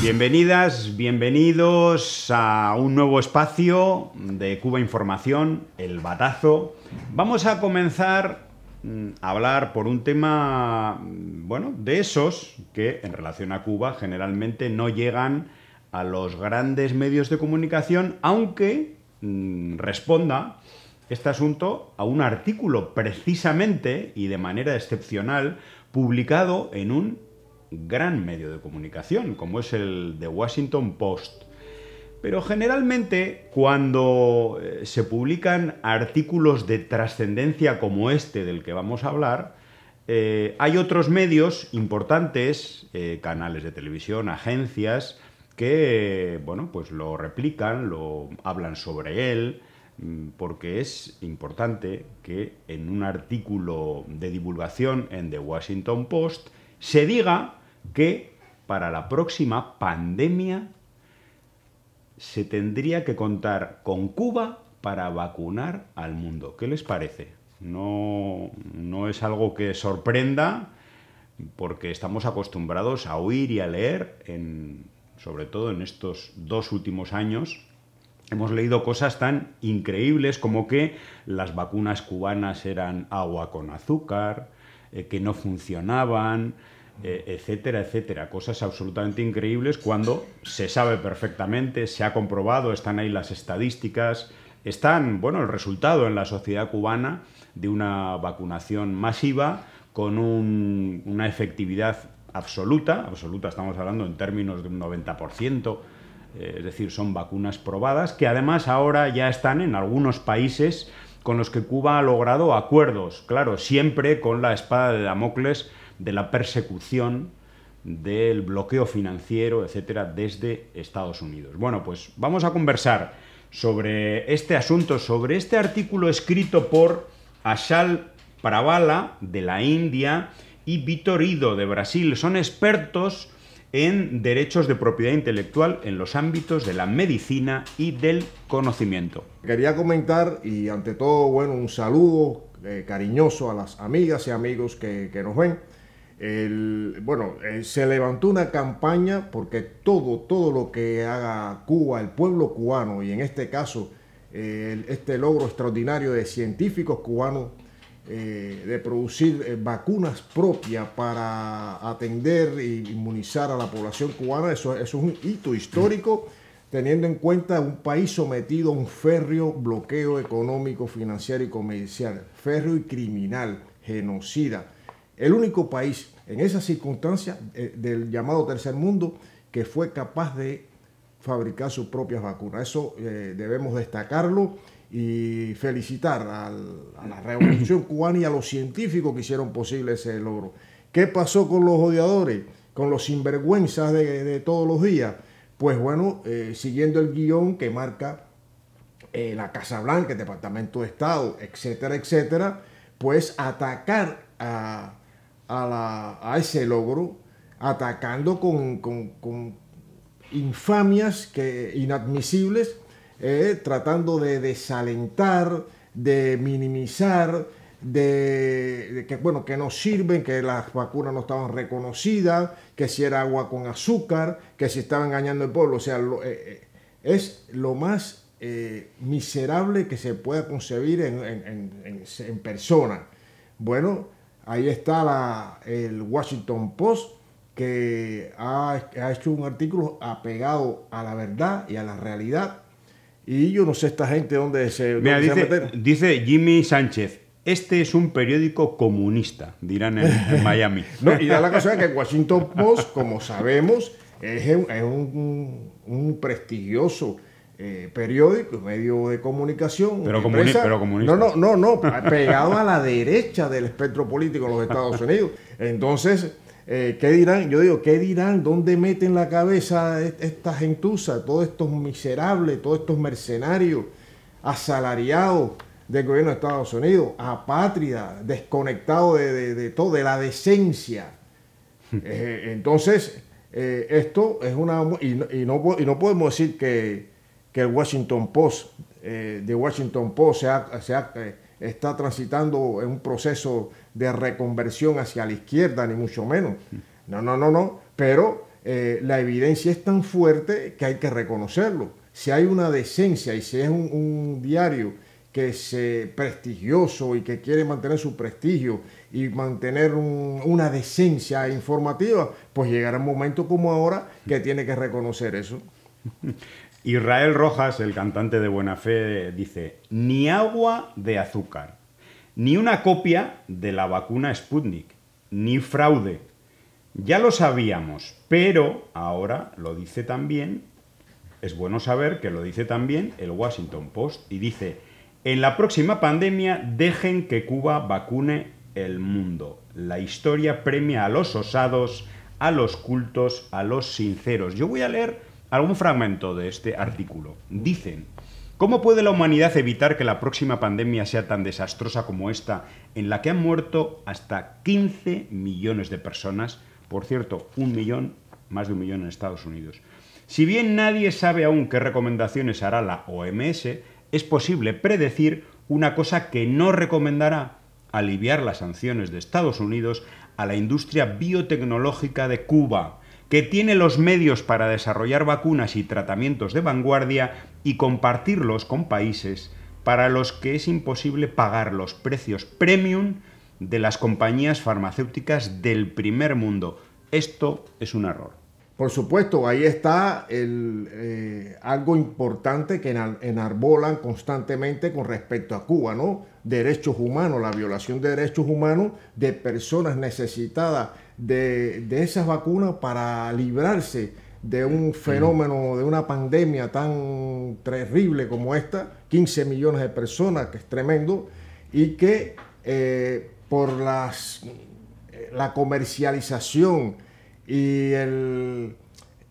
Bienvenidas, bienvenidos a un nuevo espacio de Cuba Información, el Batazo. Vamos a comenzar mm, a hablar por un tema, mm, bueno, de esos que en relación a Cuba generalmente no llegan a los grandes medios de comunicación, aunque mm, responda este asunto a un artículo precisamente y de manera excepcional publicado en un gran medio de comunicación, como es el The Washington Post. Pero generalmente cuando eh, se publican artículos de trascendencia como este del que vamos a hablar, eh, hay otros medios importantes, eh, canales de televisión, agencias, que bueno, pues lo replican, lo hablan sobre él, mm, porque es importante que en un artículo de divulgación en The Washington Post se diga que para la próxima pandemia se tendría que contar con Cuba para vacunar al mundo. ¿Qué les parece? No, no es algo que sorprenda porque estamos acostumbrados a oír y a leer, sobre todo en estos dos últimos años, Hemos leído cosas tan increíbles como que las vacunas cubanas eran agua con azúcar, eh, que no funcionaban, eh, etcétera, etcétera. Cosas absolutamente increíbles cuando se sabe perfectamente, se ha comprobado, están ahí las estadísticas, están, bueno, el resultado en la sociedad cubana de una vacunación masiva con una efectividad absoluta, absoluta estamos hablando en términos de un 90%, eh, es decir, son vacunas probadas que además ahora ya están en algunos países con los que Cuba ha logrado acuerdos, claro, siempre con la espada de Damocles de la persecución del bloqueo financiero, etcétera, desde Estados Unidos. Bueno, pues vamos a conversar sobre este asunto, sobre este artículo escrito por Ashal Pravala de la India y Vitorido de Brasil. Son expertos en derechos de propiedad intelectual en los ámbitos de la medicina y del conocimiento. Quería comentar y ante todo, bueno, un saludo eh, cariñoso a las amigas y amigos que nos ven el, bueno, eh, se levantó una campaña porque todo, todo lo que haga Cuba, el pueblo cubano, y en este caso eh, este logro extraordinario de científicos cubanos eh, de producir vacunas propias para atender e inmunizar a la población cubana, eso, es un hito histórico. teniendo en cuenta un país sometido a un férreo bloqueo económico, financiero y comercial, férreo y criminal, genocida el único país en esas circunstancia eh, del llamado tercer mundo que fue capaz de fabricar sus propias vacunas. Eso eh, debemos destacarlo y felicitar a la revolución cubana y a los científicos que hicieron posible ese logro. ¿Qué pasó con los odiadores, con los sinvergüenzas de, todos los días? Pues bueno, eh, siguiendo el guión que marca la Casa Blanca, el Departamento de Estado, etcétera, etcétera, pues atacar a a, ese logro, atacando con, infamias que, inadmisibles, eh, tratando de desalentar, de minimizar, de, que bueno que no sirven, que las vacunas no estaban reconocidas, que si era agua con azúcar, que si estaba engañando el pueblo. O sea, eh, eh, es lo más miserable que se pueda concebir en, en persona. Bueno, Ahí está el Washington Post que ha, hecho un artículo apegado a la verdad y a la realidad. Y yo no sé esta gente dónde se, dice, dice Jimmy Sánchez, este es un periódico comunista, dirán en, Miami. y da la cosa que Washington Post, como sabemos, es, un prestigioso eh, periódicos, medios de comunicación. Pero, No, no, no, no, pegado a la derecha del espectro político de los Estados Unidos. Entonces, eh, ¿qué dirán? Yo digo, ¿qué dirán? ¿Dónde meten la cabeza esta gentuza, todos estos miserables, todos estos mercenarios, asalariados del gobierno de Estados Unidos, apátrida, desconectado de, todo, de la decencia? Eh, entonces, esto es una... y, no, y no podemos decir que que el Washington Post, eh, de Washington Post, eh, está transitando en un proceso de reconversión hacia la izquierda, ni mucho menos. No, no, no, no. Pero eh, la evidencia es tan fuerte que hay que reconocerlo. Si hay una decencia y si es un, diario que es prestigioso y que quiere mantener su prestigio y mantener una decencia informativa, pues llegará un momento como ahora que tiene que reconocer eso. Israel Rojas, el cantante de Buena Fe, dice, ni agua de azúcar, ni una copia de la vacuna Sputnik, ni fraude. Ya lo sabíamos, pero ahora lo dice también, es bueno saber que lo dice también el Washington Post y dice, en la próxima pandemia dejen que Cuba vacune el mundo. La historia premia a los osados, a los cultos, a los sinceros. Yo voy a leer algún fragmento de este artículo. Dicen, ¿cómo puede la humanidad evitar que la próxima pandemia sea tan desastrosa como esta, en la que han muerto hasta 15 millones de personas? Por cierto, un millón, más de un millón en Estados Unidos. Si bien nadie sabe aún qué recomendaciones hará la OMS, es posible predecir una cosa que no recomendará, aliviar las sanciones de Estados Unidos a la industria biotecnológica de Cuba, que tiene los medios para desarrollar vacunas y tratamientos de vanguardia y compartirlos con países para los que es imposible pagar los precios premium de las compañías farmacéuticas del primer mundo. Esto es un error. Por supuesto, ahí está eh, algo importante que enarbolan constantemente con respecto a Cuba, ¿no? Derechos humanos, la violación de derechos humanos de personas necesitadas de, esas vacunas para librarse de un fenómeno, de una pandemia tan terrible como esta, 15 millones de personas, que es tremendo, y que eh, por las, la comercialización y el,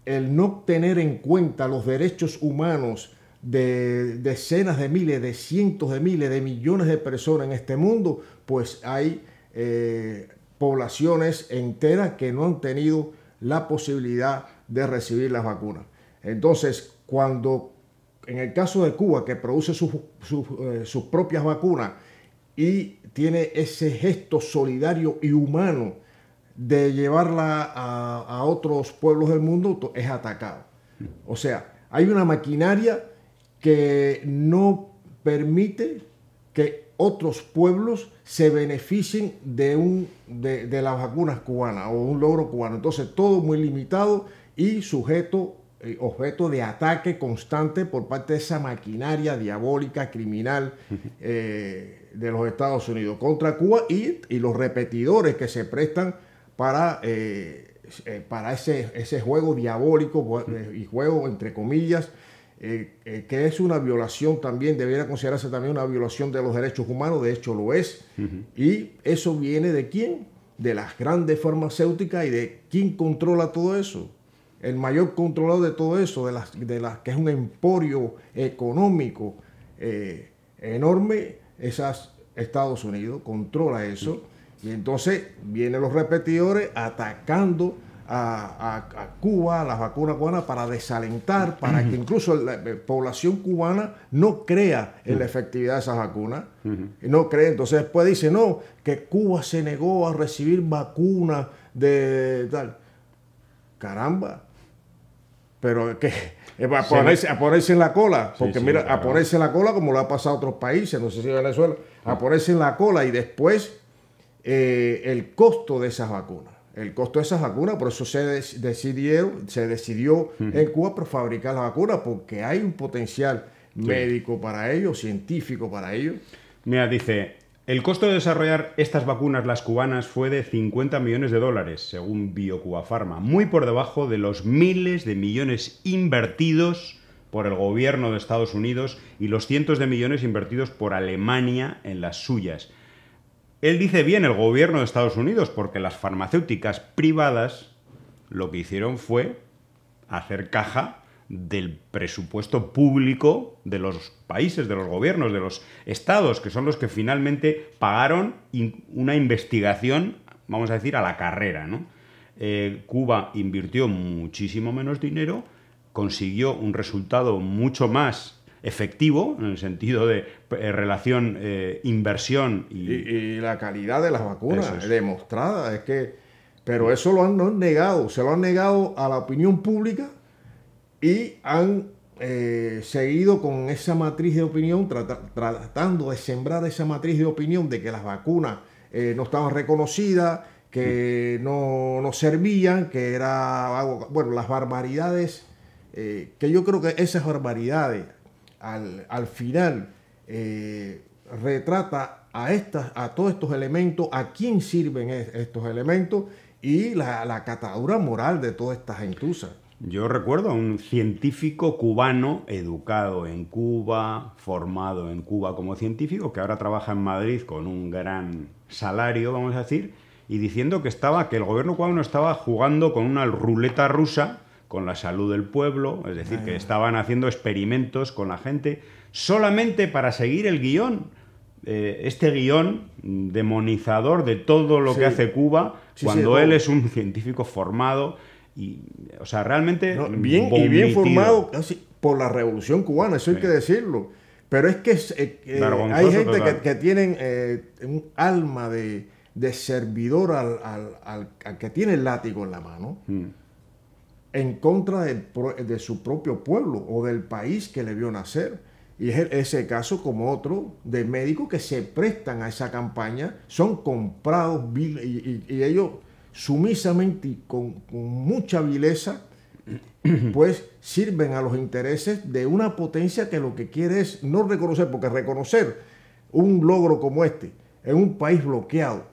el, no tener en cuenta los derechos humanos de decenas de miles, de cientos de miles, de millones de personas en este mundo, pues hay... Eh, poblaciones enteras que no han tenido la posibilidad de recibir las vacunas. Entonces, cuando en el caso de Cuba, que produce sus eh, propias vacunas y tiene ese gesto solidario y humano de llevarla a otros pueblos del mundo, es atacado. O sea, hay una maquinaria que no permite que otros pueblos se beneficien de, un, de, las vacunas cubanas o un logro cubano. Entonces, todo muy limitado y sujeto, eh, objeto de ataque constante por parte de esa maquinaria diabólica, criminal eh, de los Estados Unidos contra Cuba y, y los repetidores que se prestan para, eh, para ese, ese juego diabólico pues, y juego entre comillas eh, eh, que es una violación también, debiera considerarse también una violación de los derechos humanos, de hecho lo es. ¿Y eso viene de quién? De las grandes farmacéuticas y de quién controla todo eso. El mayor controlador de todo eso, de las, que es un emporio económico eh, enorme, esas Estados Unidos controla eso. Y entonces vienen los repetidores atacando a, Cuba, a Cuba, las vacunas cubanas, para desalentar, para que incluso la, eh, población cubana no crea en la efectividad de esas vacunas. no cree. Entonces después dice, no, que Cuba se negó a recibir vacunas de tal. Caramba. Pero que a ponerse, en la cola, porque mira, aparece a ponerse en la cola como lo ha pasado a otros países, no sé si Venezuela, a ah. ponerse en la cola y después eh, el costo de esas vacunas el costo de esas vacunas, por eso se, decidió, se decidió en Cuba fabricar las vacunas, porque hay un potencial médico para ello, científico para ello. Mira, dice, el costo de desarrollar estas vacunas, las cubanas, fue de 50 millones de dólares, según BioCuba muy por debajo de los miles de millones invertidos por el gobierno de Estados Unidos y los cientos de millones invertidos por Alemania en las suyas. Él dice bien el gobierno de Estados Unidos, porque las farmacéuticas privadas lo que hicieron fue hacer caja del presupuesto público de los países, de los gobiernos, de los estados, que son los que finalmente pagaron una investigación, vamos a decir, a la carrera. Eh, Cuba invirtió muchísimo menos dinero, consiguió un resultado mucho más efectivo, en el sentido de eh, relación eh, inversión y... la calidad de las vacunas demostrada. Es que, pero eso lo han, negado, se lo han negado a la opinión pública y han eh, seguido con esa matriz de opinión, tratando de sembrar esa matriz de opinión de que las vacunas no estaban reconocidas, que mm. no, servían, que era, bueno, las barbaridades, que yo creo que esas barbaridades al, final eh, retrata a, estas, a todos estos elementos, a quién sirven estos elementos y la, catadura moral de todas estas gentuza. Yo recuerdo a un científico cubano educado en Cuba, formado en Cuba como científico, que ahora trabaja en Madrid con un gran salario, vamos a decir, y diciendo que estaba que el gobierno cubano estaba jugando con una ruleta rusa con la salud del pueblo, es decir, que estaban haciendo experimentos con la gente solamente para seguir el guión. Eh, este guión demonizador de todo lo que hace Cuba, cuando él es un científico formado y, o sea, realmente... bien, y bien formado ah, por la revolución cubana, eso hay que decirlo. Pero es que eh, eh, hay gente que, tiene tienen un alma de, servidor al, que tiene el látigo en la mano. Mm en contra de, su propio pueblo o del país que le vio nacer. Y es ese caso como otro de médicos que se prestan a esa campaña, son comprados y, ellos sumisamente y con, con mucha vileza, pues sirven a los intereses de una potencia que lo que quiere es no reconocer, porque reconocer un logro como este en un país bloqueado,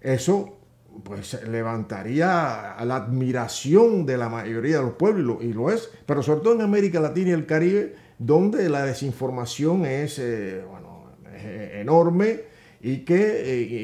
eso pues levantaría la admiración de la mayoría de los pueblos, y lo, es, pero sobre todo en América Latina y el Caribe, donde la desinformación es, eh, bueno, eh, enorme y que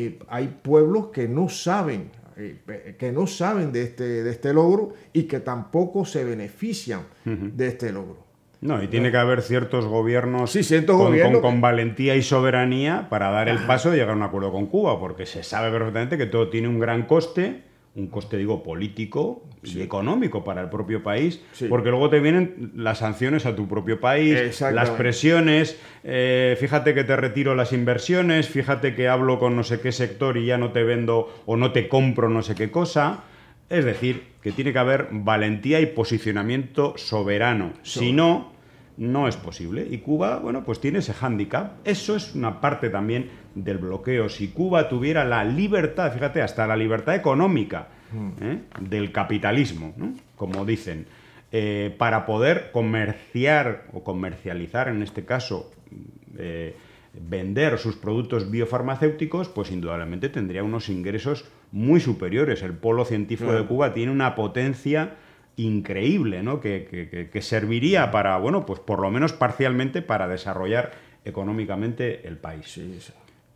eh, hay pueblos que no saben, que no saben de este, de este logro y que tampoco se benefician de este logro. No, y tiene que haber ciertos gobiernos, sí, con, valentía y soberanía para dar el paso de llegar a un acuerdo con Cuba, porque se sabe perfectamente que todo tiene un gran coste, un coste, digo, político y económico para el propio país, porque luego te vienen las sanciones a tu propio país, las presiones, eh, fíjate que te retiro las inversiones, fíjate que hablo con no sé qué sector y ya no te vendo o no te compro no sé qué cosa. Es decir, que tiene que haber valentía y posicionamiento soberano. Si no, no es posible. Y Cuba, bueno, pues tiene ese hándicap. Eso es una parte también del bloqueo. Si Cuba tuviera la libertad, fíjate, hasta la libertad económica mm. ¿eh? del capitalismo, como dicen, eh, para poder comerciar o comercializar, en este caso, mm, eh, vender sus productos biofarmacéuticos, pues indudablemente tendría unos ingresos muy superiores. El polo científico de Cuba tiene una potencia increíble, ¿no? Que, serviría para, bueno, pues por lo menos parcialmente para desarrollar económicamente el país.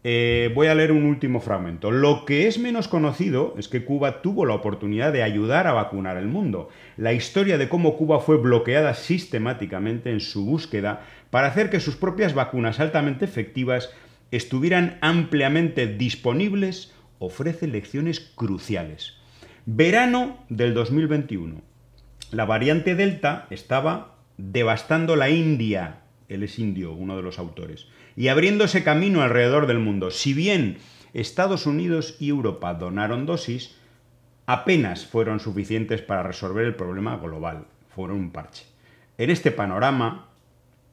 Eh, voy a leer un último fragmento. Lo que es menos conocido es que Cuba tuvo la oportunidad de ayudar a vacunar el mundo. La historia de cómo Cuba fue bloqueada sistemáticamente en su búsqueda para hacer que sus propias vacunas altamente efectivas estuvieran ampliamente disponibles ofrece lecciones cruciales. Verano del 2021. La variante Delta estaba devastando la India, él es indio, uno de los autores, y abriéndose camino alrededor del mundo. Si bien Estados Unidos y Europa donaron dosis, apenas fueron suficientes para resolver el problema global, fueron un parche. En este panorama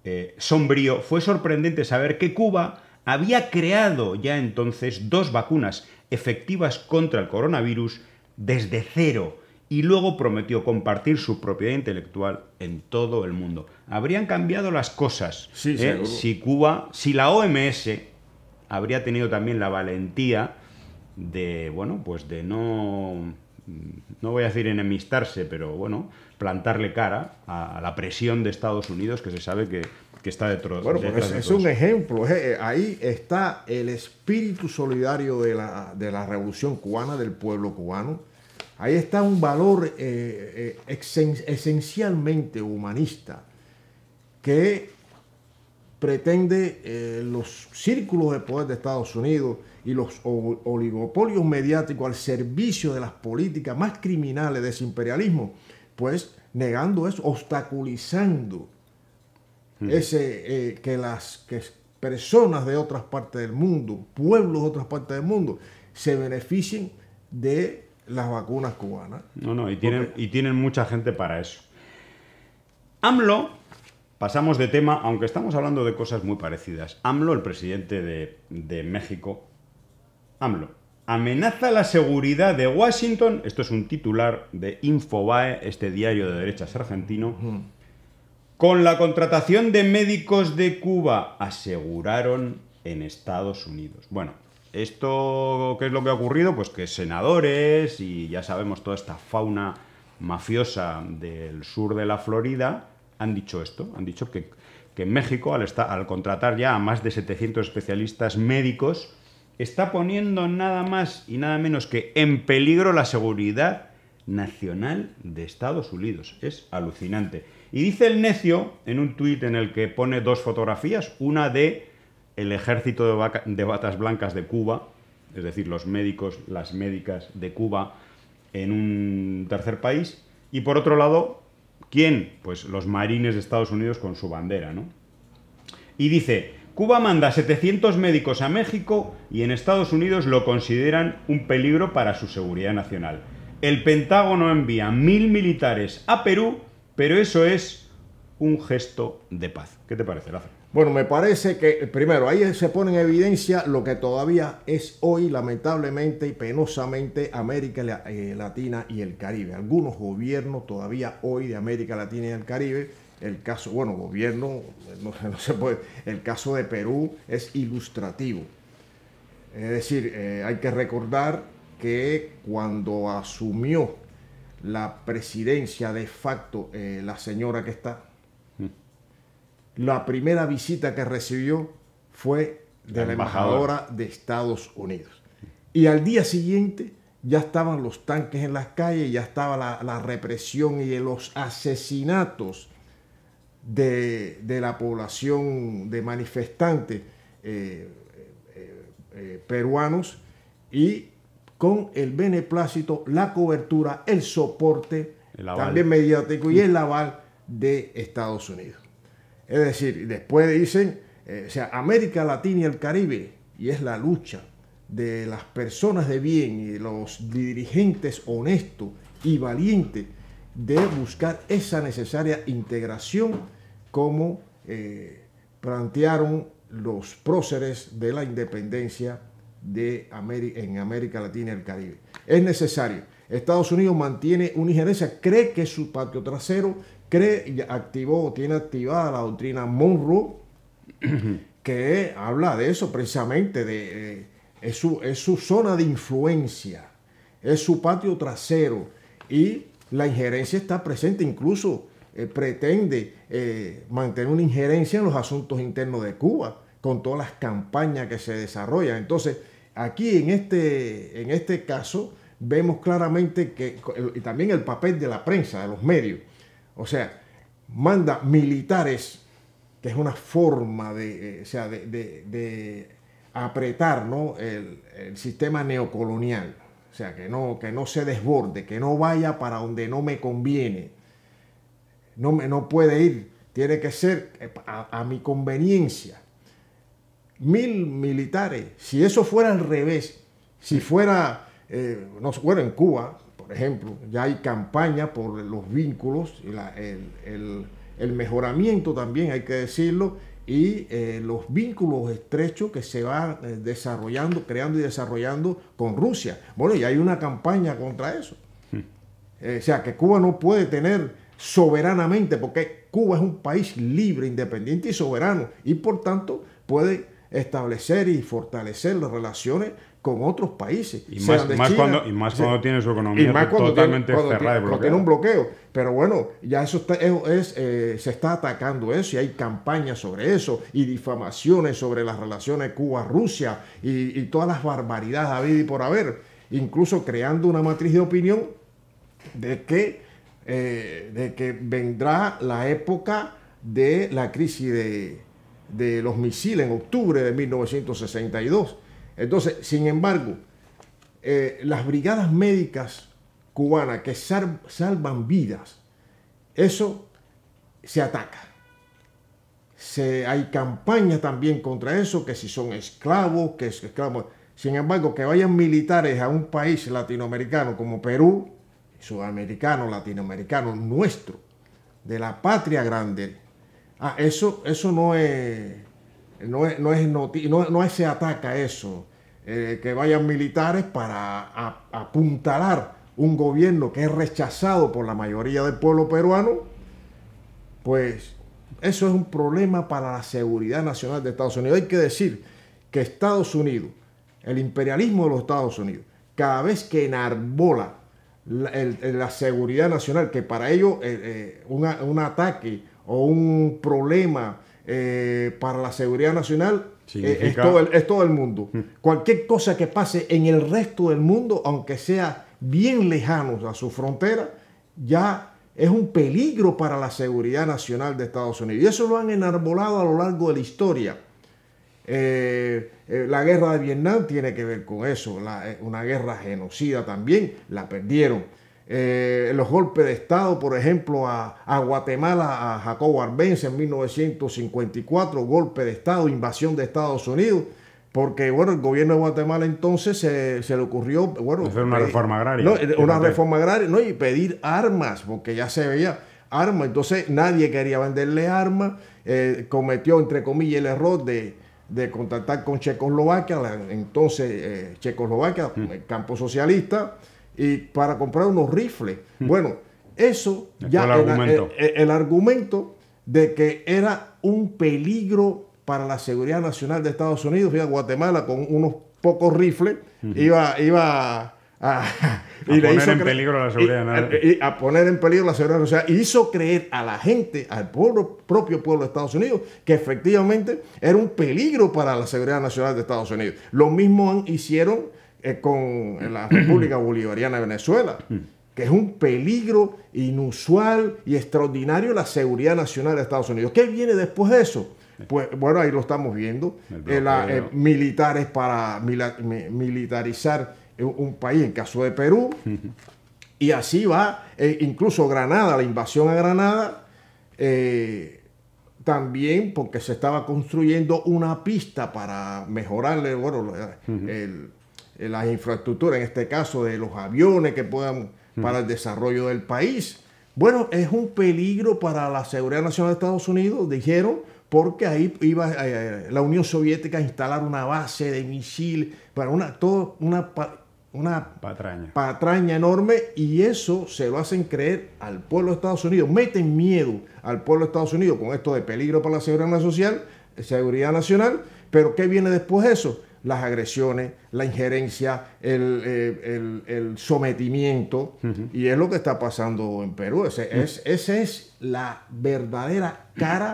eh, sombrío fue sorprendente saber que Cuba había creado ya entonces dos vacunas efectivas contra el coronavirus desde cero y luego prometió compartir su propiedad intelectual en todo el mundo. Habrían cambiado las cosas ¿eh? si Cuba, si la OMS habría tenido también la valentía de, bueno, pues de no, no voy a decir enemistarse, pero bueno, plantarle cara a la presión de Estados Unidos, que se sabe que que está dentro bueno, es, es un ejemplo. Eh, eh, ahí está el espíritu solidario de la, revolución cubana, del pueblo cubano. Ahí está un valor eh, esencialmente humanista que pretende los círculos de poder de Estados Unidos y los oligopolios mediáticos al servicio de las políticas más criminales de ese imperialismo, pues negando eso, obstaculizando es ese, eh, que las personas de otras partes del mundo, pueblos de otras partes del mundo, se beneficien de las vacunas cubanas. No, no, y tienen, y tienen mucha gente para eso. AMLO, pasamos de tema, aunque estamos hablando de cosas muy parecidas. AMLO, el presidente de, México, AMLO, amenaza la seguridad de Washington. Esto es un titular de Infobae, este diario de derechas argentino. Con la contratación de médicos de Cuba, aseguraron en Estados Unidos. Bueno, esto, ¿qué es lo que ha ocurrido? Pues que senadores y ya sabemos toda esta fauna mafiosa del sur de la Florida han dicho esto, han dicho que, que México, al, al contratar ya a más de 700 especialistas médicos, está poniendo nada más y nada menos que en peligro la seguridad nacional de Estados Unidos. Es alucinante. Y dice el necio, en un tuit en el que pone dos fotografías, una de el ejército de, batas blancas de Cuba, es decir, los médicos, las médicas de Cuba en un tercer país, y por otro lado, ¿quién? Pues los marines de Estados Unidos con su bandera, ¿no? Y dice, Cuba manda 700 médicos a México y en Estados Unidos lo consideran un peligro para su seguridad nacional. El Pentágono envía mil militares a Perú pero eso es un gesto de paz. ¿Qué te parece, Lázaro? Bueno, me parece que primero ahí se pone en evidencia lo que todavía es hoy lamentablemente y penosamente América eh, Latina y el Caribe. Algunos gobiernos todavía hoy de América Latina y el Caribe, el caso, bueno, gobierno, no, se puede, el caso de Perú es ilustrativo. Es decir, eh, hay que recordar que cuando asumió la presidencia de facto, eh, la señora que está, mm. la primera visita que recibió fue de la, embajadora. de Estados Unidos. Y al día siguiente ya estaban los tanques en las calles, ya estaba la, represión y los asesinatos de, la población de manifestantes eh, eh, peruanos y con el beneplácito, la cobertura, el soporte, también mediático y el aval de Estados Unidos. Es decir, después dicen, eh, o sea, América Latina y el Caribe, y es la lucha de las personas de bien y los dirigentes honestos y valientes de buscar esa necesaria integración como eh, plantearon los próceres de la independencia de en América Latina y el Caribe. Es necesario. Estados Unidos mantiene una injerencia, cree que es su patio trasero, cree, activó, tiene activada la doctrina Monroe, que habla de eso precisamente, de, eh, es, su, zona de influencia, es su patio trasero y la injerencia está presente, incluso eh, pretende eh, mantener una injerencia en los asuntos internos de Cuba con todas las campañas que se desarrollan. Entonces, Aquí en este, en este caso vemos claramente que, y también el papel de la prensa, de los medios, o sea, manda militares, que es una forma de, eh, de, apretar ¿no? el, sistema neocolonial, o sea, que no, que no se desborde, que no vaya para donde no me conviene, no, me, no puede ir, tiene que ser eh, a mi conveniencia mil militares. Si eso fuera al revés, si fuera, eh, no, bueno, en Cuba, por ejemplo, ya hay campaña por los vínculos, el, mejoramiento también, hay que decirlo, y eh, los vínculos estrechos que se van eh, desarrollando, creando y desarrollando con Rusia. Bueno, ya hay una campaña contra eso. Hmm. o sea, que Cuba no puede tener soberanamente, porque Cuba es un país libre, independiente y soberano, y por tanto puede establecer y fortalecer las relaciones con otros países. Y más, cuando, tiene su economía totalmente cerrada Tiene un bloqueo. Pero bueno, ya eso es, eh, se está atacando eso y hay campañas sobre eso y difamaciones sobre las relaciones Cuba-Rusia y, todas las barbaridades David y por haber. Incluso creando una matriz de opinión de que, eh, de que vendrá la época de la crisis de de los misiles en octubre de 1962. Entonces, sin embargo, eh, las brigadas médicas cubanas que salvan vidas, eso se ataca. Se, hay campañas también contra eso, que si son esclavos, que es esclavos. Sin embargo, que vayan militares a un país latinoamericano como Perú, sudamericano, latinoamericano, nuestro, de la patria grande, Ah, eso, eso no es, no es, no es, se ataca eso, eh, que vayan militares para apuntalar un gobierno que es rechazado por la mayoría del pueblo peruano, pues eso es un problema para la seguridad nacional de Estados Unidos. Hay que decir que Estados Unidos, el imperialismo de los Estados Unidos, cada vez que enarbola la, seguridad nacional, que para ellos eh, eh un ataque o un problema eh, para la seguridad nacional, eh, es, todo el, mundo. Mm. Cualquier cosa que pase en el resto del mundo, aunque sea bien lejano a su frontera, ya es un peligro para la seguridad nacional de Estados Unidos. Y eso lo han enarbolado a lo largo de la historia. Eh, la guerra de Vietnam tiene que ver con eso, una guerra genocida también, la perdieron. Eh, los golpes de Estado, por ejemplo, a, Guatemala, a Jacobo Arbenz en 1954, golpe de Estado, invasión de Estados Unidos, porque bueno, el gobierno de Guatemala entonces se, le ocurrió, bueno, hacer una reforma agraria. una reforma agraria, no, y pedir armas, porque ya se veía armas, entonces nadie quería venderle armas, eh, cometió entre comillas el error de, contactar con Checoslovaquia, entonces eh, Checoslovaquia, mm. el campo socialista, y para comprar unos rifles. Hmm. Bueno, eso ya eh, eh, el argumento. de que era un peligro para la seguridad nacional de Estados Unidos. Fíjate, Guatemala con unos pocos rifles iba, iba a, poner en peligro la seguridad eh, y, a poner en peligro la seguridad nacional. hizo creer a la gente, al pueblo, propio pueblo de Estados Unidos, que efectivamente era un peligro para la seguridad nacional de Estados Unidos. Lo mismo hicieron con la República Bolivariana de Venezuela, que es un peligro inusual y extraordinario la seguridad nacional de Estados Unidos. ¿Qué viene después de eso? Pues bueno, ahí lo estamos viendo, eh, eh, militares para militarizar un, país, en caso de Perú, y así va, eh, incluso Granada, la invasión a Granada también porque se estaba construyendo una pista para mejorarle bueno, el, eh, las infraestructuras, en este caso de los aviones que puedan mm. para el desarrollo del país. Bueno, es un peligro para la seguridad nacional de Estados Unidos, dijeron, porque ahí iba eh, eh, la Unión Soviética a instalar una base de misil para una, todo, una, una patraña. patraña enorme y eso se lo hacen creer al pueblo de Estados Unidos. Meten miedo al pueblo de Estados Unidos con esto de peligro para la seguridad social, seguridad nacional, pero ¿qué viene después de eso? las agresiones, la injerencia, el, eh, sometimiento, y es lo que está pasando en Perú. Mm. es, esa es la verdadera cara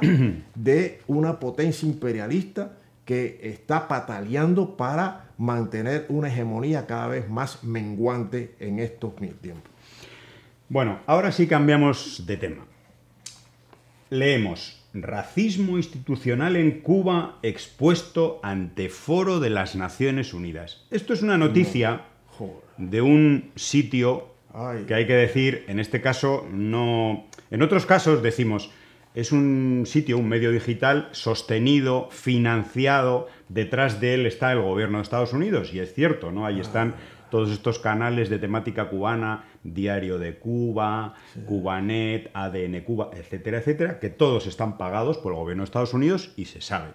de una potencia imperialista que está pataleando para mantener una hegemonía cada vez más menguante en estos mil tiempos. Bueno, ahora sí cambiamos de tema. Leemos, racismo institucional en Cuba expuesto ante foro de las Naciones Unidas. Esto es una noticia de un sitio que hay que decir, en este caso no... En otros casos decimos, es un sitio, un medio digital sostenido, financiado, detrás de él está el gobierno de Estados Unidos, y es cierto, ¿no? Ahí ah. están todos estos canales de temática cubana, Diario de Cuba, Cubanet, ADN Cuba, etcétera, etcétera, que todos están pagados por el gobierno de Estados Unidos y se sabe.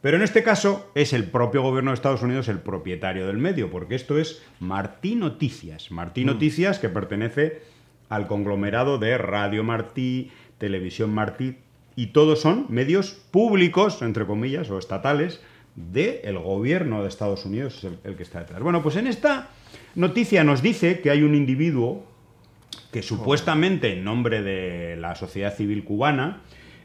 Pero en este caso es el propio gobierno de Estados Unidos el propietario del medio, porque esto es Martí Noticias. Martí mm. Noticias que pertenece al conglomerado de Radio Martí, Televisión Martí, y todos son medios públicos, entre comillas, o estatales, del gobierno de Estados Unidos, el que está detrás. Bueno, pues en esta noticia nos dice que hay un individuo que supuestamente en nombre de la sociedad civil cubana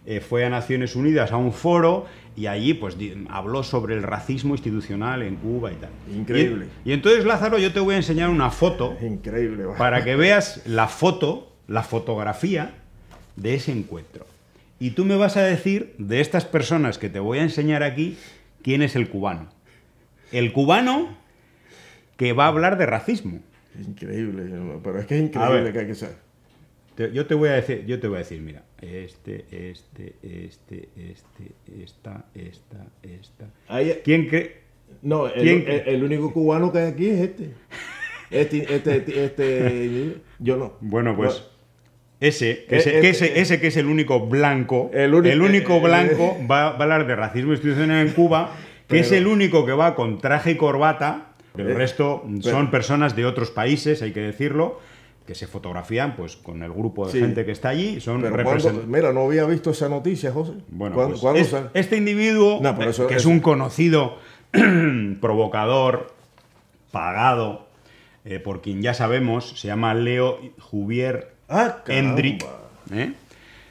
eh, fue a Naciones Unidas a un foro y allí pues habló sobre el racismo institucional en Cuba y tal. Increíble. Y, entonces Lázaro yo te voy a enseñar una foto. Increíble. Para que veas la foto, la fotografía de ese encuentro. Y tú me vas a decir de estas personas que te voy a enseñar aquí quién es el cubano. El cubano que va a hablar de racismo. Increíble, pero es que es increíble que hay que saber. Yo te voy a decir, yo te voy a decir, mira, este, este, este, este, esta, esta, esta. ¿Quién cree? No, el, único cubano que hay aquí es este. Este, este, este, yo no. Bueno, pues. Ese, que, eh, eh, eh, ese, que es el único blanco, el, único blanco va, a hablar de racismo institucional en Cuba, que es el único que va con traje y corbata pero ¿Eh? el resto son personas de otros países, hay que decirlo, que se fotografían pues con el grupo de gente que está allí. Son mira, no había visto esa noticia, José. Bueno, pues, este individuo, que es un conocido provocador, pagado, eh, por quien ya sabemos, se llama Leo Juvier ah,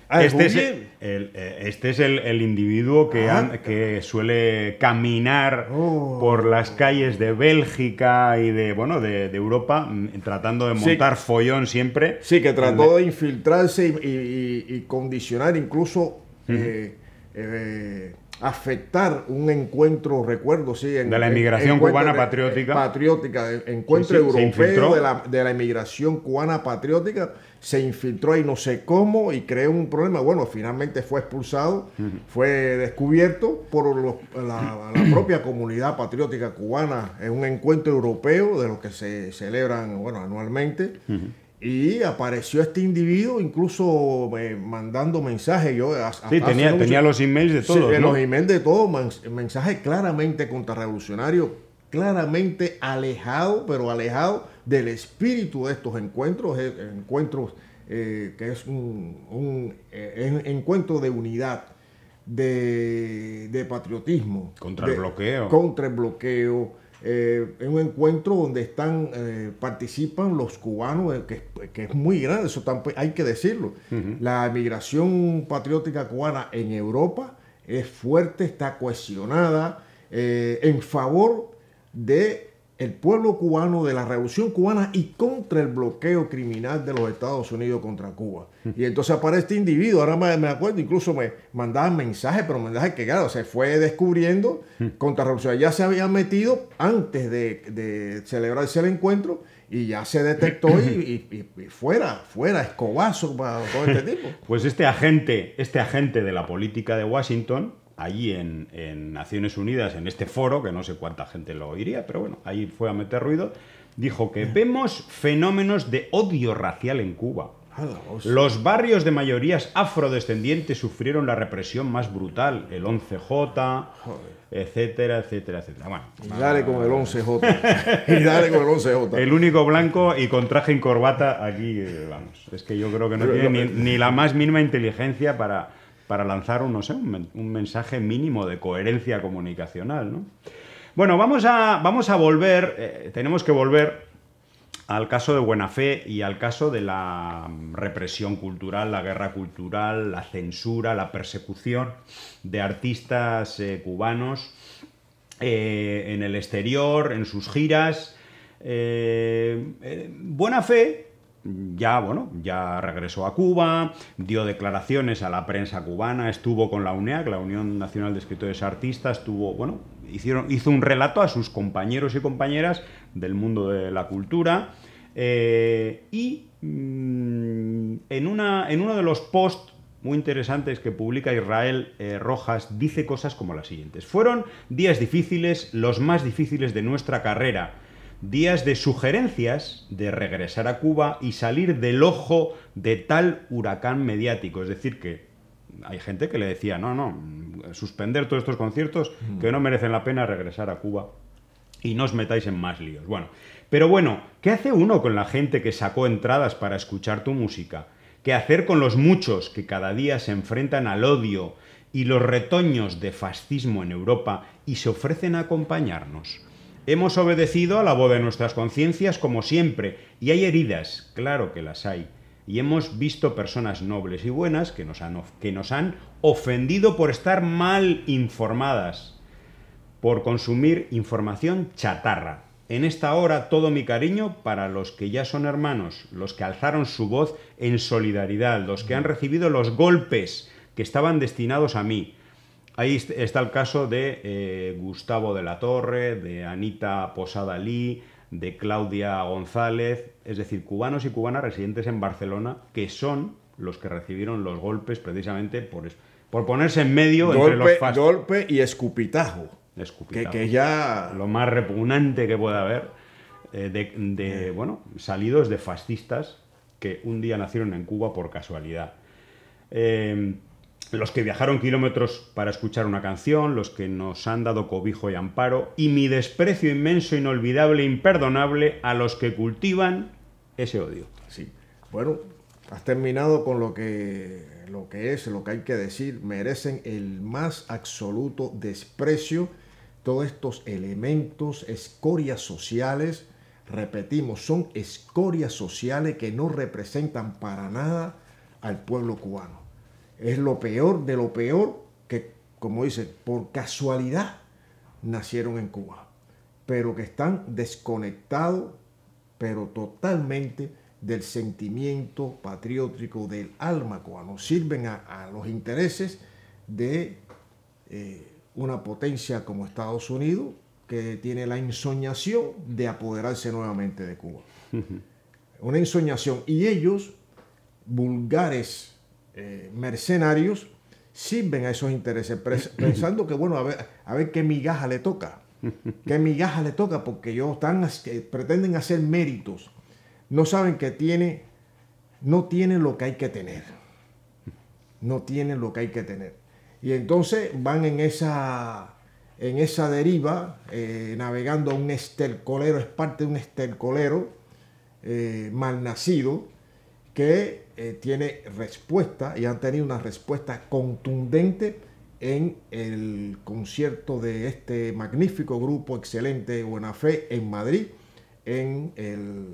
Ah, este, eh, este, es el, individuo ah. que, suele caminar oh. por las calles de Bélgica y de, bueno, de, Europa mm, tratando de montar follón siempre. Sí, que trató de infiltrarse y, condicionar incluso afectar un encuentro, recuerdo, sí, de la inmigración cubana patriótica. Patriótica, encuentro europeo de la, de inmigración cubana patriótica, se infiltró y no sé cómo y creó un problema. Bueno, finalmente fue expulsado, fue descubierto por los, la, propia comunidad patriótica cubana en un encuentro europeo de los que se celebran bueno, anualmente. Y apareció este individuo incluso eh, mandando mensajes. Yo, sí, tenía, tenía, los emails de todos. Los emails de todos, mensajes claramente contrarrevolucionarios, claramente alejado, pero alejado del espíritu de estos encuentros, eh, encuentros eh, que es un, encuentro de unidad, de, patriotismo. Contra el bloqueo. Contra el bloqueo en eh, un encuentro donde están, eh, participan los cubanos, eh, que, es muy grande, eso tampoco, hay que decirlo. La migración patriótica cubana en Europa es fuerte, está cohesionada en favor de el pueblo cubano de la revolución cubana y contra el bloqueo criminal de los Estados Unidos contra Cuba. Y entonces aparece este individuo, ahora me, acuerdo, incluso me mandaban mensajes, pero mensajes que claro, se fue descubriendo contra la revolución. Ya se había metido antes de, celebrarse el encuentro y ya se detectó y, fuera, fuera, escobazo para todo este tipo. Pues este agente, este agente de la política de Washington, allí en, Naciones Unidas, en este foro, que no sé cuánta gente lo oiría, pero bueno, ahí fue a meter ruido, dijo que eh. vemos fenómenos de odio racial en Cuba. Ah, Los barrios de mayorías afrodescendientes sufrieron la represión más brutal, el 11J, etcétera, etcétera, etcétera. Bueno, y dale con el 11J. y dale con el 11J. El único blanco y con traje y corbata aquí, eh, vamos. Es que yo creo que no tiene ni la más mínima inteligencia para para lanzar un, un, mensaje mínimo de coherencia comunicacional. ¿no? Bueno, vamos a, vamos a volver, eh, tenemos que volver al caso de Buena Fe y al caso de la mm, represión cultural, la guerra cultural, la censura, la persecución de artistas eh, cubanos eh, en el exterior, en sus giras. Buena Fe ya, bueno, ya regresó a Cuba, dio declaraciones a la prensa cubana, estuvo con la UNEAC, la Unión Nacional de Escritores Artistas, hizo un relato a sus compañeros y compañeras del mundo de la cultura. Eh, y mm, en, una, uno de los posts muy interesantes que publica Israel eh, Rojas dice cosas como las siguientes. Fueron días difíciles, los más difíciles de nuestra carrera días de sugerencias de regresar a Cuba y salir del ojo de tal huracán mediático. Es decir, que hay gente que le decía, no, no, suspender todos estos conciertos mm. que no merecen la pena regresar a Cuba y no os metáis en más líos. Bueno, pero bueno, ¿qué hace uno con la gente que sacó entradas para escuchar tu música? ¿Qué hacer con los muchos que cada día se enfrentan al odio y los retoños de fascismo en Europa y se ofrecen a acompañarnos? Hemos obedecido a la voz de nuestras conciencias como siempre, y hay heridas, claro que las hay, y hemos visto personas nobles y buenas que nos han, que nos han ofendido por estar mal informadas, por consumir información chatarra. En esta hora todo mi cariño para los que ya son hermanos, los que alzaron su voz en solidaridad, los que han recibido los golpes que estaban destinados a mí, Ahí está el caso de eh, Gustavo de la Torre, de Anita Posada Lee, de Claudia González, es decir, cubanos y cubanas residentes en Barcelona que son los que recibieron los golpes precisamente por, por ponerse en medio entre los Golpe y escupitajo. escupitajo. Que, ya... Lo más repugnante que pueda haber eh, de, bueno, salidos de fascistas que un día nacieron en Cuba por casualidad. Eh, los que viajaron kilómetros para escuchar una canción, los que nos han dado cobijo y amparo, y mi desprecio inmenso, inolvidable, imperdonable a los que cultivan ese odio. Sí. Bueno, has terminado con lo que, lo que es, lo que hay que decir. Merecen el más absoluto desprecio todos estos elementos, escorias sociales. Repetimos, son escorias sociales que no representan para nada al pueblo cubano es lo peor de lo peor que, como dice por casualidad nacieron en Cuba, pero que están desconectados, pero totalmente del sentimiento patriótico del alma cubano. Sirven a, los intereses de eh, una potencia como Estados Unidos, que tiene la ensoñación de apoderarse nuevamente de Cuba. Una ensoñación. Y ellos, vulgares eh, mercenarios sirven a esos intereses, pensando que, bueno, a ver, a ver qué migaja le toca, qué migaja le toca, porque ellos están, pretenden hacer méritos, no saben que tiene, no tienen lo que hay que tener, no tienen lo que hay que tener. Y entonces van en esa, en esa deriva, eh, navegando a un estercolero, es parte de un estercolero mal eh, malnacido, que eh, tiene respuesta y han tenido una respuesta contundente en el concierto de este magnífico grupo excelente Buena Fe en Madrid, en el,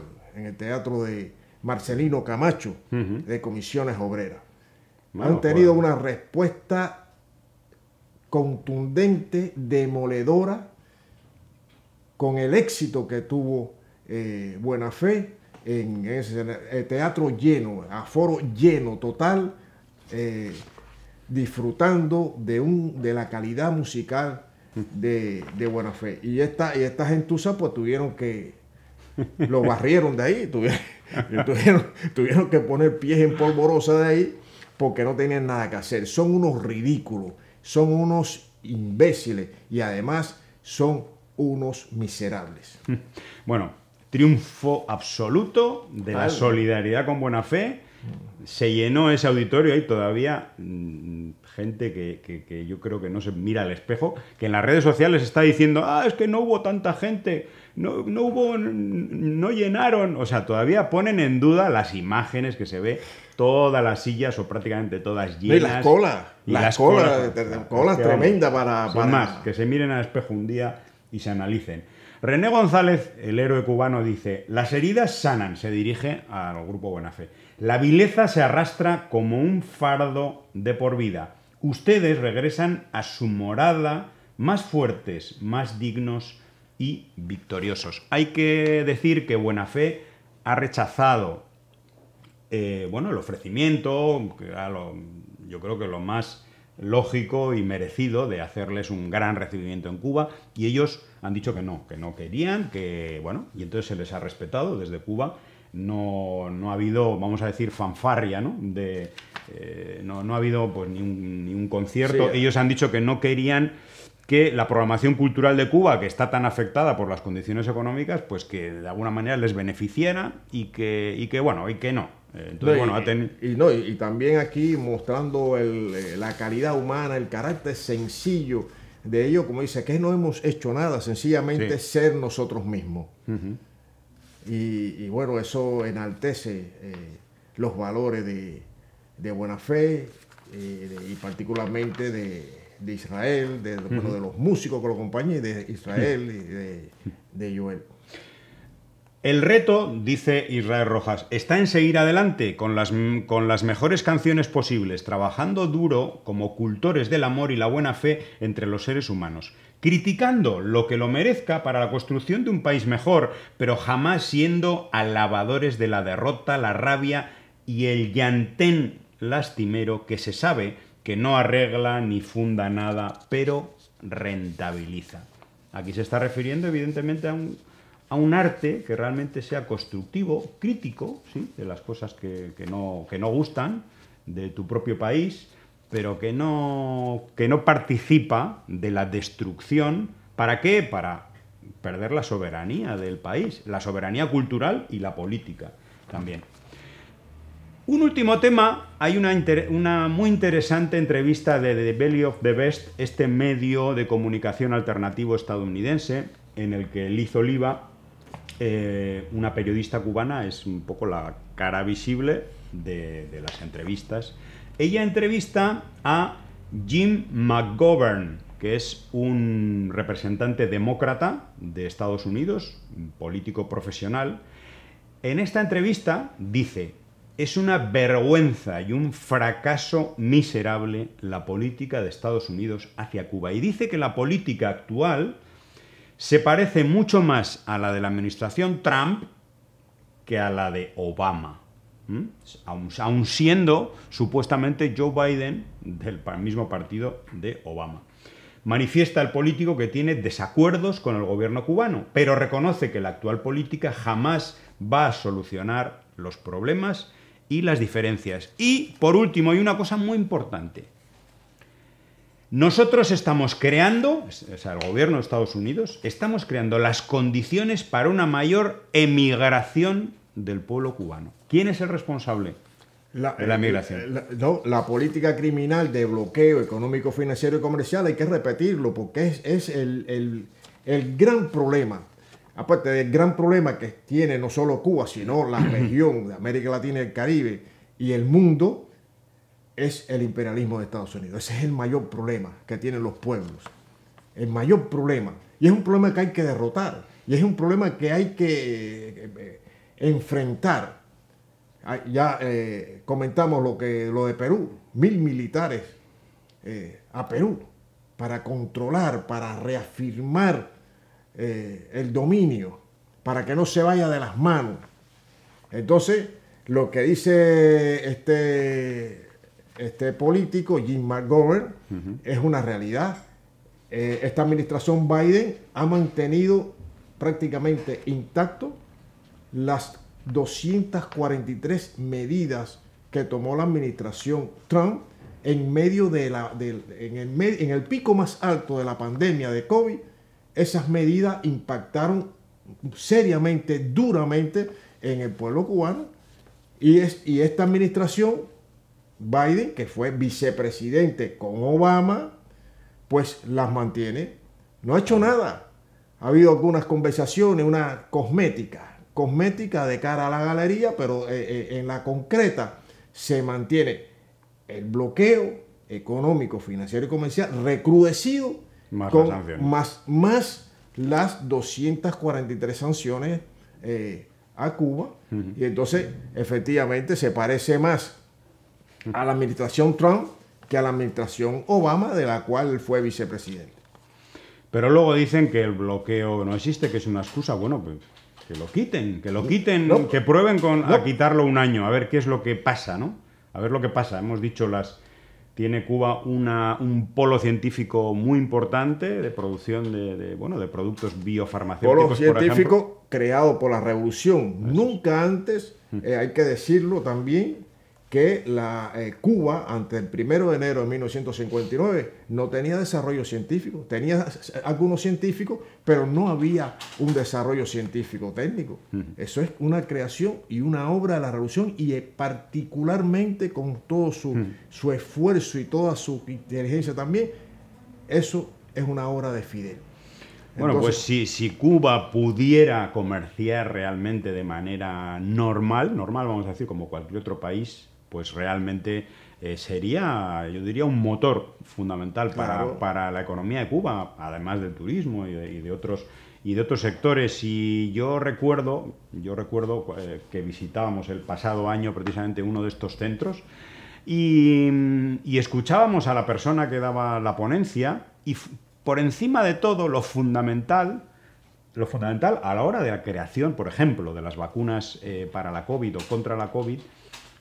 teatro de Marcelino Camacho de Comisiones Obreras. han tenido una respuesta contundente, demoledora, con el éxito que tuvo eh, Buena Fe en, ese eh, teatro lleno, aforo lleno, total, eh, disfrutando de, un, de la calidad musical de, de Buena Fe. Y esta, y esta pues tuvieron que, lo barrieron de ahí, tuvieron, tuvieron que poner pies en polvorosa de ahí porque no tenían nada que hacer. Son unos ridículos, son unos imbéciles y además son unos miserables. Bueno, triunfo absoluto de la solidaridad con buena fe. Se llenó ese auditorio, y todavía mm, gente que, yo creo que no se mira al espejo, que en las redes sociales está diciendo, ah, es que no hubo tanta gente, no, hubo, no llenaron, o sea, todavía ponen en duda las imágenes que se ve todas las sillas o prácticamente todas llenas. Y las colas, las, colas, para... para... más, que se miren al espejo un día y se analicen. René González, el héroe cubano, dice, las heridas sanan, se dirige al grupo Buena Fe. La vileza se arrastra como un fardo de por vida. Ustedes regresan a su morada más fuertes, más dignos y victoriosos. Hay que decir que Buena Fe ha rechazado eh, bueno, el ofrecimiento, que yo creo que lo más lógico y merecido de hacerles un gran recibimiento en Cuba y ellos han dicho que no, que no querían, que bueno, y entonces se les ha respetado desde Cuba. No, no ha habido, vamos a decir, fanfarria, ¿no? De, eh, no, no, ha habido pues, ni, un, ni un concierto. Ellos han dicho que no querían que la programación cultural de Cuba, que está tan afectada por las condiciones económicas, pues que de alguna manera les beneficiara y que, y que bueno, y que no, bueno, y, también aquí mostrando eh, la calidad humana, el carácter sencillo de ellos, como dice, que no hemos hecho nada, sencillamente ser nosotros mismos. y, bueno, eso enaltece eh, los valores de, buena fe eh, y particularmente de, Israel, de, los músicos que lo acompañan, de Israel y de Joel. El reto, dice Israel Rojas, está en seguir adelante con las, con las mejores canciones posibles, trabajando duro como cultores del amor y la buena fe entre los seres humanos, criticando lo que lo merezca para la construcción de un país mejor, pero jamás siendo alabadores de la derrota, la rabia y el llantén lastimero que se sabe que no arregla ni funda nada, pero rentabiliza. Aquí se está refiriendo evidentemente a un a un arte que realmente sea constructivo, crítico, de las cosas que, no, no gustan de tu propio país, pero que no, que no participa de la destrucción. ¿Para qué? Para perder la soberanía del país, la soberanía cultural y la política también. Un último tema, hay una, una muy interesante entrevista de The Belly of the Best, este medio de comunicación alternativo estadounidense, en el que Liz Oliva eh, una periodista cubana es un poco la cara visible de, de las entrevistas. Ella entrevista a Jim McGovern, que es un representante demócrata de Estados Unidos, un político profesional. En esta entrevista dice, es una vergüenza y un fracaso miserable la política de Estados Unidos hacia Cuba. Y dice que la política actual se parece mucho más a la de la administración Trump que a la de Obama. aun, siendo supuestamente Joe Biden del mismo partido de Obama. Manifiesta el político que tiene desacuerdos con el gobierno cubano, pero reconoce que la actual política jamás va a solucionar los problemas y las diferencias. Y, por último, hay una cosa muy importante. Nosotros estamos creando, o sea, el gobierno de Estados Unidos, estamos creando las condiciones para una mayor emigración del pueblo cubano. ¿Quién es el responsable? La, emigración. la eh, eh, La, no, la política criminal de bloqueo económico, financiero y comercial hay que repetirlo porque es, el, el, el, gran problema. Aparte del gran problema que tiene no solo Cuba, sino la región de América Latina y el Caribe y el mundo, es el imperialismo de Estados Unidos. Ese es el mayor problema que tienen los pueblos. El mayor problema. Y es un problema que hay que derrotar. Y es un problema que hay que eh, enfrentar. Ah, ya eh, comentamos lo, que, lo de Perú. Mil militares eh, a Perú para controlar, para reafirmar el dominio, para que no se vaya de las manos. Entonces, lo que dice este este, político, Jim McGovern, es una realidad. Eh, esta administración Biden ha mantenido prácticamente intacto las 243 medidas que tomó la administración Trump en medio de la, en, el en el pico más alto de la pandemia de COVID. Esas medidas impactaron seriamente, duramente en el pueblo cubano y, y esta administración Biden, que fue vicepresidente con Obama, pues las mantiene. No ha hecho nada. Ha habido algunas conversaciones, una cosmética, cosmética de cara a la galería, pero eh, eh, en la concreta se mantiene el bloqueo económico, financiero y comercial recrudecido más con más, las 243 sanciones eh, a Cuba. Y entonces, efectivamente, se parece más a la administración Trump que a la administración Obama, de la cual fue vicepresidente. Pero luego dicen que el bloqueo no existe, que es una excusa. Bueno, pues, que lo quiten, que lo quiten, que prueben con a quitarlo un año, a ver qué es lo que pasa, ¿no? A ver lo que pasa. Hemos dicho las tiene Cuba un polo científico muy importante de producción de, bueno de productos biofarmacéuticos. Polo científico creado por la revolución. Nunca antes, eh, hay que decirlo también, que eh, Cuba, ante el primero de enero de 1959, no tenía desarrollo científico. Tenía algunos científicos, pero no había un desarrollo científico técnico. Eso es una creación y una obra de la revolución y eh, particularmente con todo su, esfuerzo y toda su inteligencia también, eso es una obra de Fidel. Bueno, pues si, si, Cuba pudiera comerciar realmente de manera normal, normal vamos a decir como cualquier otro país pues realmente eh, sería, yo diría, un motor fundamental para, la economía de Cuba, además del turismo y de, otros y de otros sectores. Y yo recuerdo, yo recuerdo eh, que visitábamos el pasado año precisamente uno de estos centros y, escuchábamos a la persona que daba la ponencia y por encima de todo lo fundamental lo fundamental a la hora de la creación, por ejemplo, de las vacunas eh, para la COVID o contra la COVID,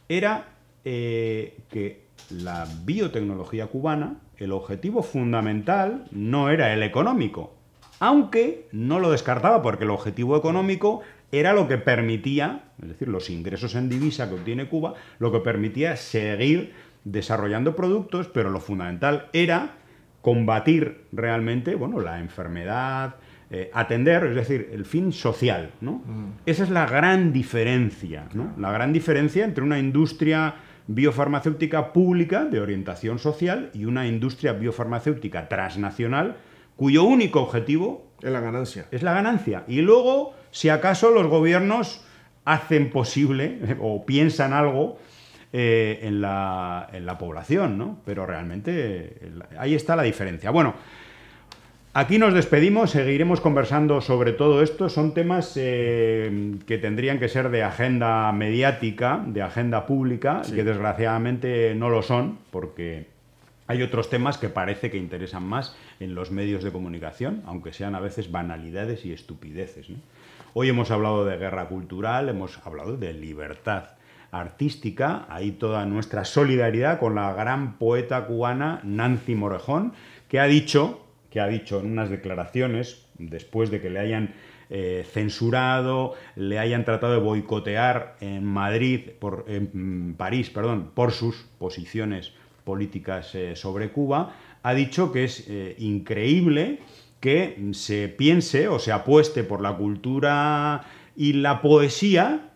era eh, que la biotecnología cubana, el objetivo fundamental no era el económico, aunque no lo descartaba porque el objetivo económico era lo que permitía, es decir, los ingresos en divisa que obtiene Cuba, lo que permitía seguir desarrollando productos, pero lo fundamental era combatir realmente, bueno, la enfermedad, eh, atender, es decir, el fin social, ¿no? Mm. Esa es la gran diferencia, ¿no? La gran diferencia entre una industria biofarmacéutica pública de orientación social y una industria biofarmacéutica transnacional cuyo único objetivo es la ganancia. Es la ganancia. Y luego, si acaso los gobiernos hacen posible o piensan algo eh, en, la, en, la, población, ¿no? Pero realmente ahí está la diferencia. Bueno, Aquí nos despedimos, seguiremos conversando sobre todo esto. Son temas eh, que tendrían que ser de agenda mediática, de agenda pública, que desgraciadamente no lo son, porque hay otros temas que parece que interesan más en los medios de comunicación, aunque sean a veces banalidades y estupideces. Hoy hemos hablado de guerra cultural, hemos hablado de libertad artística, ahí toda nuestra solidaridad con la gran poeta cubana Nancy Morejón, que ha dicho que ha dicho en unas declaraciones, después de que le hayan eh, censurado, le hayan tratado de boicotear en Madrid, por, en mm, París, perdón, por sus posiciones políticas eh, sobre Cuba, ha dicho que es eh, increíble que se piense o se apueste por la cultura y la poesía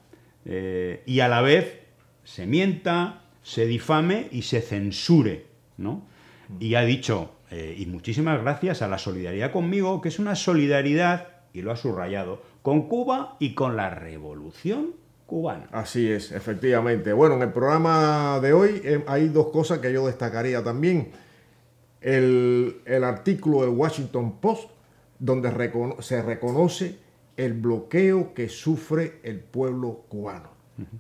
y a la vez se mienta, se difame y se censure, ¿no? Y ha dicho, eh, y muchísimas gracias a la solidaridad conmigo, que es una solidaridad, y lo ha subrayado, con Cuba y con la revolución cubana. Así es, efectivamente. Bueno, en el programa de hoy em, hay dos cosas que yo destacaría también. El, artículo del Washington Post, donde se reconoce el bloqueo que sufre el pueblo cubano.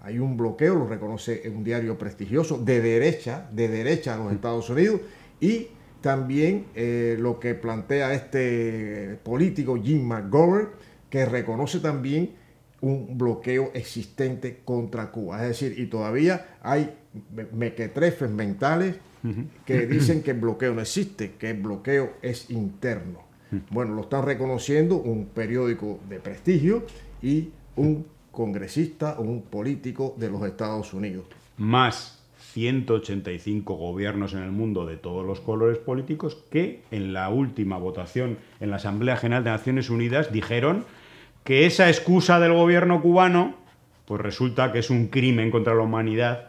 Hay un bloqueo, lo reconoce en un diario prestigioso de derecha, de derecha a los Estados Unidos, y también eh, lo que plantea este político Jim McGovern, que reconoce también un bloqueo existente contra Cuba. Es decir, y todavía hay mequetrefes mentales que dicen que el bloqueo no existe, que el bloqueo es interno. Bueno, lo están reconociendo un periódico de prestigio y un congresista o un político de los Estados Unidos. Más 185 gobiernos en el mundo de todos los colores políticos que en la última votación en la Asamblea General de Naciones Unidas dijeron que esa excusa del gobierno cubano, pues resulta que es un crimen contra la humanidad,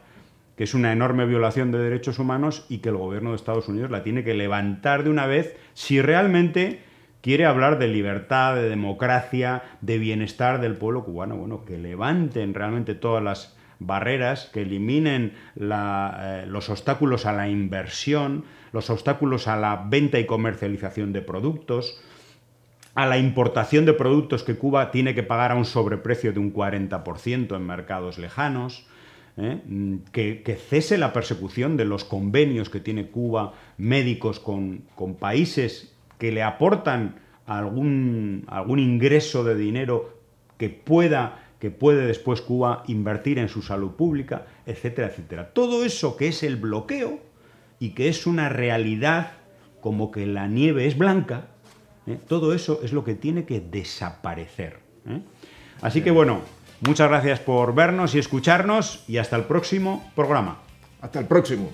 que es una enorme violación de derechos humanos y que el gobierno de Estados Unidos la tiene que levantar de una vez si realmente quiere hablar de libertad, de democracia, de bienestar del pueblo cubano. Bueno, que levanten realmente todas las barreras, que eliminen eh, los obstáculos a la inversión, los obstáculos a la venta y comercialización de productos, a la importación de productos que Cuba tiene que pagar a un sobreprecio de un 40% en mercados lejanos, ¿eh? mm, que, cese la persecución de los convenios que tiene Cuba médicos con, países que le aportan algún, algún ingreso de dinero que pueda puede después Cuba invertir en su salud pública, etcétera, etcétera. Todo eso que es el bloqueo y que es una realidad como que la nieve es blanca, ¿eh? todo eso es lo que tiene que desaparecer. ¿eh? Así que bueno, muchas gracias por vernos y escucharnos y hasta el próximo programa. Hasta el próximo.